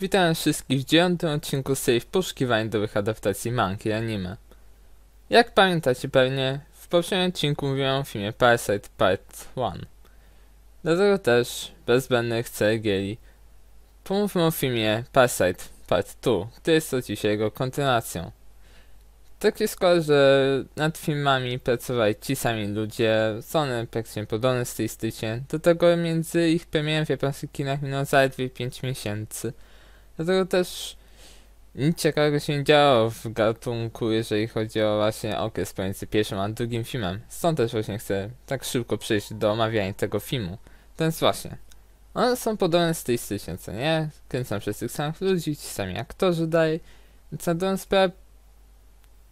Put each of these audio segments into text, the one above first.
Witam wszystkich w dziewiątym odcinku Safe w poszukiwaniu dobrych adaptacji manki anime. Jak pamiętacie pewnie, w poprzednim odcinku mówiłem o filmie Parasite Part 1. Dlatego też, bez zbędnych cegieli, pomówmy o filmie Parasite Part 2, który jest dzisiaj jego kontynuacją. Tak się składa, że nad filmami pracowali ci sami ludzie, są praktycznie podobne stylistycznie, do tego między ich premierem w japońskich kinach minęło zaledwie 5 miesięcy – Dlatego też nic ciekawego się nie działo w gatunku, jeżeli chodzi o właśnie okres pomiędzy pierwszym a drugim filmem. Stąd też właśnie chcę tak szybko przejść do omawiania tego filmu. jest właśnie, one są podobne stylistycznie, co nie? Kręcą przez tych samych ludzi, ci sami aktorzy daje. Więc na dobrą sprawę,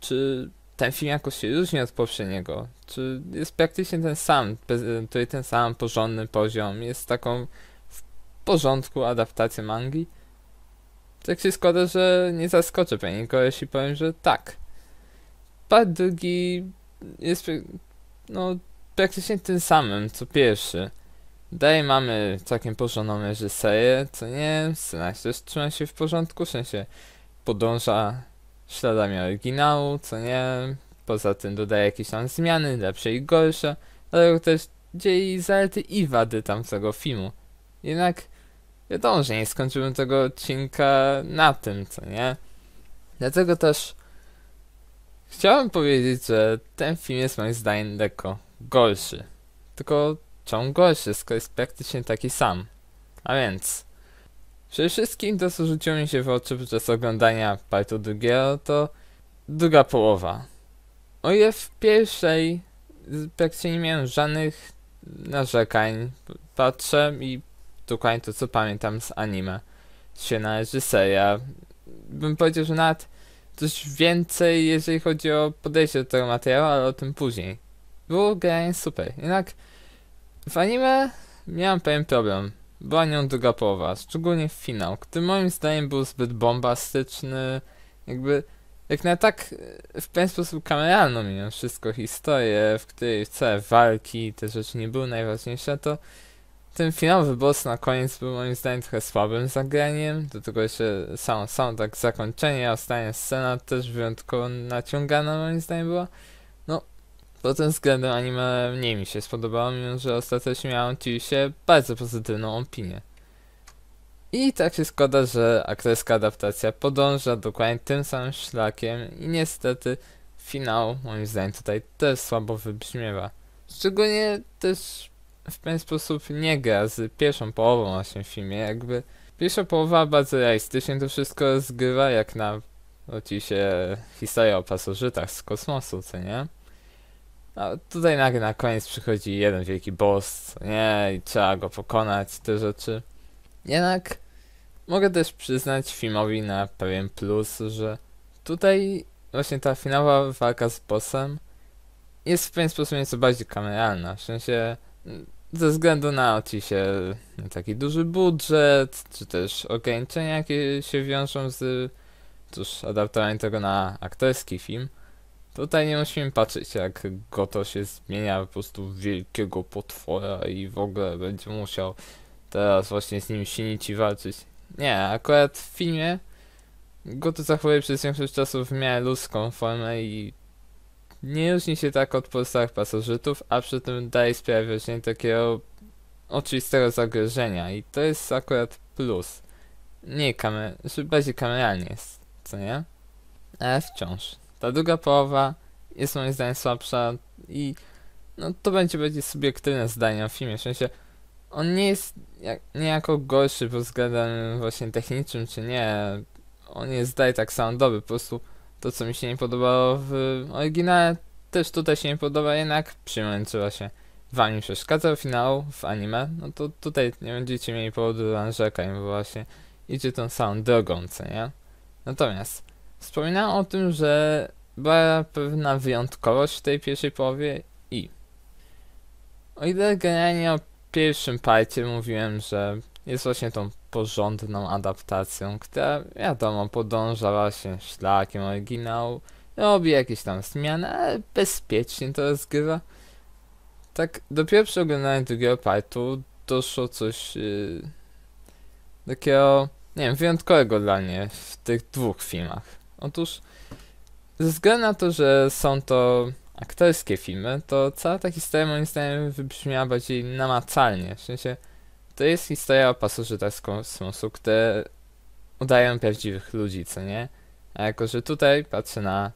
czy ten film jakoś się różni od poprzedniego? Czy jest praktycznie ten sam, prezentuje ten sam porządny poziom? Jest taką w porządku adaptacją mangi? tak się składa, że nie zaskoczę pani nikogo, jeśli powiem, że tak. Part drugi jest no, praktycznie tym samym, co pierwszy. Daj mamy całkiem porządną reżyserię, co nie, scenarz też trzyma się w porządku, w sensie podąża śladami oryginału, co nie, poza tym dodaje jakieś tam zmiany, lepsze i gorsze, dlatego też dzieje zalety i wady tamtego filmu. Jednak wiadomo, że nie skończyłbym tego odcinka na tym, co nie? Dlatego też chciałem powiedzieć, że ten film jest moim zdaniem lekko gorszy. Tylko czemu gorszy, skoro jest praktycznie taki sam? A więc, przede wszystkim to, co rzuciło mi się w oczy podczas oglądania partu drugiego, to druga połowa. O ile w pierwszej praktycznie nie miałem żadnych narzekań. Patrzę i dokładnie to, co pamiętam z anime. Się należy seria. Bym powiedział, że nawet coś więcej, jeżeli chodzi o podejście do tego materiału, ale o tym później. Było granie super. Jednak w anime miałem pewien problem. Była nią druga połowa, szczególnie finał, który moim zdaniem był zbyt bombastyczny, jakby jak na tak w pewien sposób kameralną mimo wszystko historię, w której całe walki, te rzeczy nie były najważniejsze, to ten finałowy boss na koniec był moim zdaniem trochę słabym zagraniem, do tego jeszcze sam, sam tak zakończenie, a ostatnia scena też wyjątkowo naciągana moim zdaniem była. No, pod tym względem anime mniej mi się spodobało, mimo że ostatecznie miałem się bardzo pozytywną opinię. I tak się składa, że aktorska adaptacja podąża dokładnie tym samym szlakiem i niestety finał moim zdaniem tutaj też słabo wybrzmiewa. Szczególnie też w pewien sposób nie gra z pierwszą połową właśnie tym filmie, jakby pierwsza połowa bardzo realistycznie to wszystko zgrywa jak na ci się historia o pasożytach z kosmosu, co nie? No, tutaj nagle na koniec przychodzi jeden wielki boss, nie, i trzeba go pokonać, te rzeczy. Jednak mogę też przyznać filmowi na pewien plus, że tutaj właśnie ta finałowa walka z bossem jest w pewien sposób nieco bardziej kameralna. W sensie ze względu na się taki duży budżet, czy też ograniczenia, jakie się wiążą z cóż, adaptowaniem tego na aktorski film, tutaj nie musimy patrzeć, jak go to się zmienia po prostu w wielkiego potwora i w ogóle będzie musiał teraz właśnie z nim śnić i walczyć. Nie, akurat w filmie go to zachowuje przez większość czasu w miarę ludzką formę i nie różni się tak od pozostałych pasożytów, a przy tym daje sprawę wrażenie takiego oczywistego zagrożenia i to jest akurat plus. Nie kamer... że znaczy bardziej kameralnie jest, co nie? Ale wciąż. Ta druga połowa jest moim zdaniem słabsza i no to będzie bardziej subiektywne zdanie o filmie, w sensie on nie jest jak, niejako gorszy pod względem właśnie technicznym czy nie. On jest daje tak samo dobry, po prostu to, co mi się nie podobało w oryginale, też tutaj się nie podoba, jednak przyjąć trzeba się. Wam przeszkadzał finał w anime, no to tutaj nie będziecie mieli powodu do narzekań, bo właśnie idzie tą samą drogą, co nie? Natomiast wspominałem o tym, że była pewna wyjątkowość w tej pierwszej połowie i o ile generalnie o pierwszym palcie mówiłem, że jest właśnie tą porządną adaptacją, która wiadomo podąża właśnie szlakiem oryginału, robi jakieś tam zmiany, ale bezpiecznie to rozgrywa. Tak dopiero przy oglądaniu drugiego partu doszło coś yy, takiego, nie wiem, wyjątkowego dla mnie w tych dwóch filmach. Otóż ze względu na to, że są to aktorskie filmy, to cała ta historia moim zdaniem wybrzmiała bardziej namacalnie, w sensie to jest historia o pasożytach z kosmosu, które udają prawdziwych ludzi, co nie? A jako, że tutaj patrzę na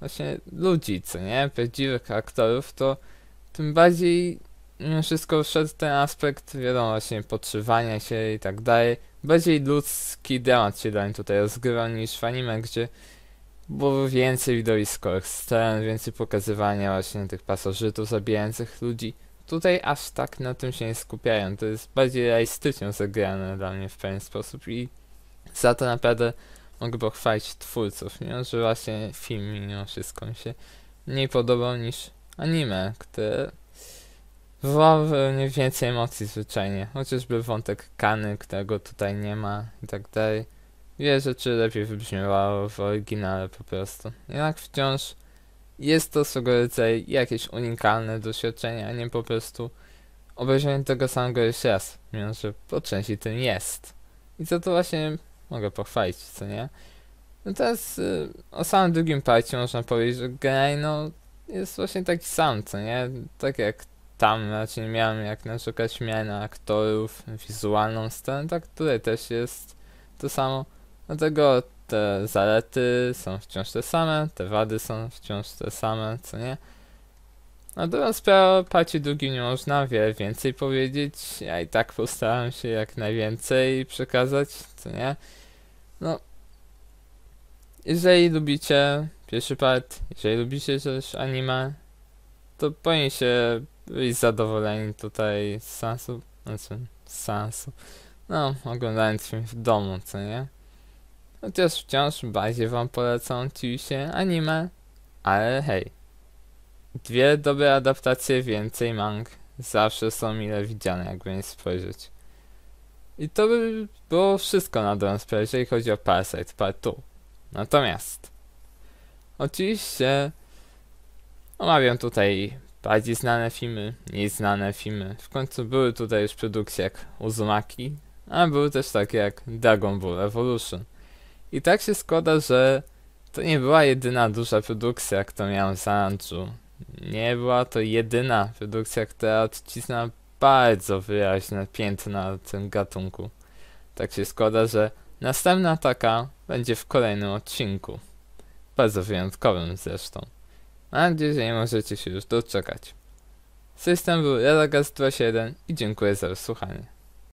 właśnie ludzi, co nie? Prawdziwych aktorów, to tym bardziej mimo wszystko wszedł ten aspekt, wiadomo, właśnie podszywania się i tak dalej. Bardziej ludzki dramat się mnie tutaj rozgrywał niż w anime, gdzie było więcej widowiskowych scen, więcej pokazywania właśnie tych pasożytów zabijających ludzi tutaj aż tak na tym się nie skupiają. To jest bardziej realistycznie zagrane dla mnie w pewien sposób i za to naprawdę mogę pochwalić twórców, mimo że właśnie film mimo wszystko mi się mniej podobał niż anime, które wywołało mnie więcej emocji zwyczajnie. Chociażby wątek Kany, którego tutaj nie ma i tak dalej. Wiele rzeczy lepiej wybrzmiewało w oryginale po prostu. Jednak wciąż jest to swego rodzaju jakieś unikalne doświadczenie, a nie po prostu obejrzenie tego samego jeszcze raz, mimo że po części tym jest. I co to właśnie mogę pochwalić, co nie? No teraz y, o samym drugim parcie można powiedzieć, że graj no jest właśnie taki sam, co nie? Tak jak tam raczej znaczy nie miałem jak na przykład zmiana aktorów, wizualną scenę, tak tutaj też jest to samo. Dlatego te zalety są wciąż te same, te wady są wciąż te same, co nie? No dobra, sprawę, parcie drugi nie można wiele więcej powiedzieć, ja i tak postarałem się jak najwięcej przekazać, co nie? No, jeżeli lubicie pierwszy part, jeżeli lubicie też anime, to powinien się być zadowoleni tutaj z sensu, znaczy z sensu, no oglądając film w domu, co nie? chociaż no wciąż bardziej wam polecam się anime, ale hej. Dwie dobre adaptacje, więcej mang zawsze są mile widziane, jakby nie spojrzeć. I to by było wszystko na dobrą jeżeli chodzi o Parasite Part 2. Natomiast, oczywiście omawiam tutaj bardziej znane filmy, mniej znane filmy. W końcu były tutaj już produkcje jak Uzumaki, a były też takie jak Dragon Ball Evolution. I tak się składa, że to nie była jedyna duża produkcja, jak to miałem za Anju. Nie była to jedyna produkcja, która odcisnęła bardzo wyraźne piętna tym gatunku. Tak się składa, że następna taka będzie w kolejnym odcinku. Bardzo wyjątkowym zresztą. Mam nadzieję, że nie możecie się już doczekać. System był Relagast27 i dziękuję za wysłuchanie.